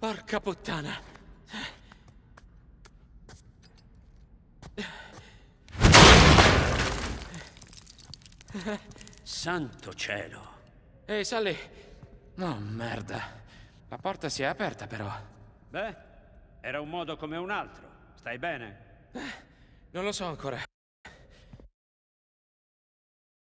Porca puttana. Santo cielo. Ehi, hey, Sally. No, merda. La porta si è aperta, però. Beh, era un modo come un altro. Stai bene? Non lo so ancora.